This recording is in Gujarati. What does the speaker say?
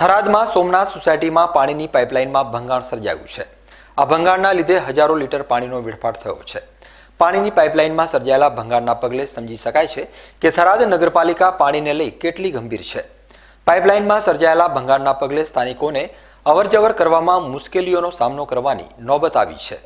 થરાદમાં સોમનાથ સોસાયટીમાં પાણીની પાઇપલાઇનમાં ભંગાણ સર્જાયું છે આ ભંગાણના લીધે હજારો લીટર પાણીનો વેડફાટ થયો છે પાણીની પાઇપલાઇનમાં સર્જાયેલા ભંગાણના પગલે સમજી શકાય છે કે થરાદ નગરપાલિકા પાણીને લઈ કેટલી ગંભીર છે પાઇપલાઇનમાં સર્જાયેલા ભંગાણના પગલે સ્થાનિકોને અવરજવર કરવામાં મુશ્કેલીઓનો સામનો કરવાની નોબત આવી છે